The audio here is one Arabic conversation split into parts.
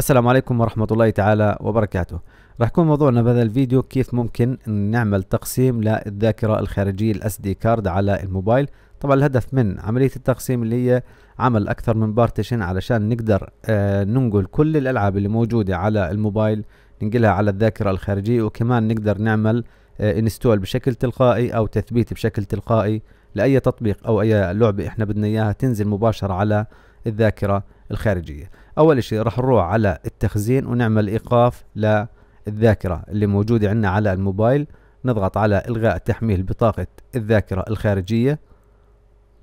السلام عليكم ورحمة الله تعالى وبركاته راح يكون موضوعنا بهذا الفيديو كيف ممكن نعمل تقسيم للذاكرة الخارجية الاس دي كارد على الموبايل طبعا الهدف من عملية التقسيم اللي هي عمل أكثر من بارتيشن علشان نقدر آه ننقل كل الألعاب اللي موجودة على الموبايل ننقلها على الذاكرة الخارجية وكمان نقدر نعمل آه انستول بشكل تلقائي أو تثبيت بشكل تلقائي لأي تطبيق أو أي لعبة إحنا بدنا إياها تنزل مباشرة على الذاكرة الخارجية أول شيء راح نروح على التخزين ونعمل إيقاف للذاكرة اللي موجودة عندنا على الموبايل نضغط على إلغاء تحميل بطاقة الذاكرة الخارجية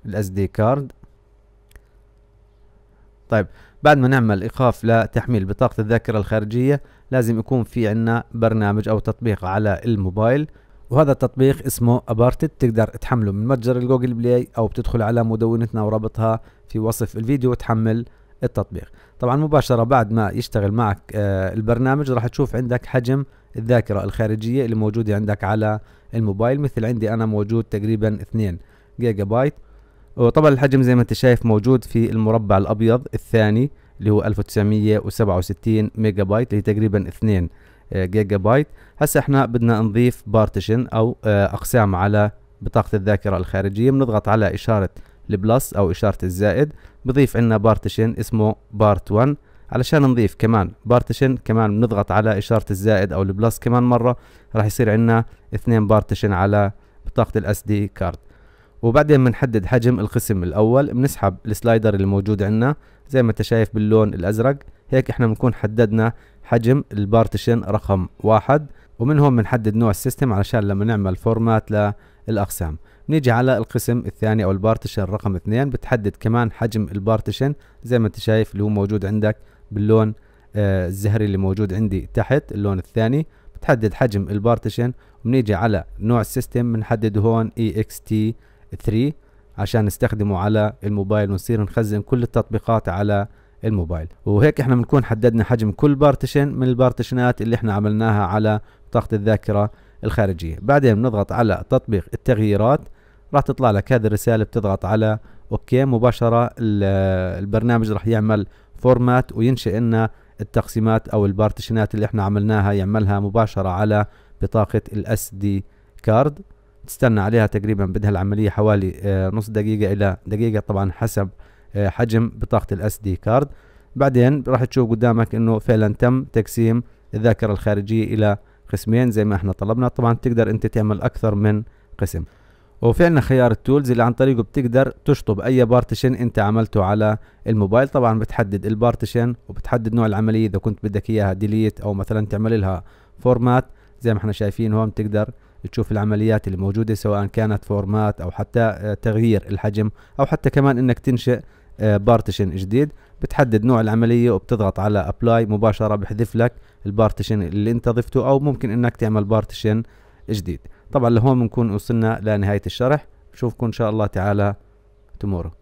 الاس دي كارد طيب بعد ما نعمل إيقاف لتحميل بطاقة الذاكرة الخارجية لازم يكون في عنا برنامج أو تطبيق على الموبايل وهذا التطبيق اسمه أبارتد تقدر تحمله من متجر الجوجل بلاي أو بتدخل على مدونتنا ورابطها في وصف الفيديو وتحمل التطبيق طبعا مباشرة بعد ما يشتغل معك آه، البرنامج راح تشوف عندك حجم الذاكرة الخارجية اللي موجودة عندك على الموبايل مثل عندي أنا موجود تقريبا 2 جيجا بايت وطبعا الحجم زي ما انت شايف موجود في المربع الأبيض الثاني اللي هو 1967 ميجا بايت اللي هي تقريبا 2 آه، جيجا بايت هسه احنا بدنا نضيف بارتيشن او آه، اقسام على بطاقة الذاكرة الخارجية بنضغط على إشارة البلس أو إشارة الزائد بضيف عندنا بارتيشن اسمه بارت 1 علشان نضيف كمان بارتيشن كمان بنضغط على إشارة الزائد أو البلس كمان مرة راح يصير عندنا اثنين بارتيشن على بطاقة الاس دي كارد وبعدين بنحدد حجم القسم الأول بنسحب السلايدر اللي موجود عندنا زي ما انت شايف باللون الأزرق هيك احنا بنكون حددنا حجم البارتيشن رقم واحد ومن هون بنحدد نوع السيستم علشان لما نعمل فورمات للأقسام نيجي على القسم الثاني او البارتيشن رقم اثنين بتحدد كمان حجم البارتيشن زي ما انت شايف اللي هو موجود عندك باللون آه الزهري اللي موجود عندي تحت اللون الثاني بتحدد حجم البارتيشن ونيجي على نوع السيستم بنحدد هون اي اكس تي 3 عشان نستخدمه على الموبايل ونصير نخزن كل التطبيقات على الموبايل وهيك احنا بنكون حددنا حجم كل بارتيشن من البارتيشنات اللي احنا عملناها على بطاقة الذاكرة الخارجية بعدين بنضغط على تطبيق التغييرات راح تطلع لك هذه الرسالة بتضغط على اوكي مباشرة البرنامج راح يعمل فورمات وينشئ لنا التقسيمات او البارتيشنات اللي احنا عملناها يعملها مباشرة على بطاقة الاس دي كارد تستنى عليها تقريبا بدها العملية حوالي آه، نص دقيقة الى دقيقة طبعا حسب آه، حجم بطاقة الاس دي كارد بعدين راح تشوف قدامك انه فعلا تم تقسيم الذاكرة الخارجية الى قسمين زي ما احنا طلبنا طبعا تقدر انت تعمل اكثر من قسم وفي عندنا خيار التولز اللي عن طريقه بتقدر تشطب اي بارتيشن انت عملته على الموبايل طبعا بتحدد البارتيشن وبتحدد نوع العمليه اذا كنت بدك اياها ديليت او مثلا تعمل لها فورمات زي ما احنا شايفين هون بتقدر تشوف العمليات اللي موجوده سواء كانت فورمات او حتى آه، تغيير الحجم او حتى كمان انك تنشئ آه، بارتيشن جديد بتحدد نوع العمليه وبتضغط على ابلاي مباشره بحذف لك البارتيشن اللي انت ضفته او ممكن انك تعمل بارتيشن جديد طبعا لهون بنكون وصلنا لنهايه الشرح بشوفكم ان شاء الله تعالى تمورو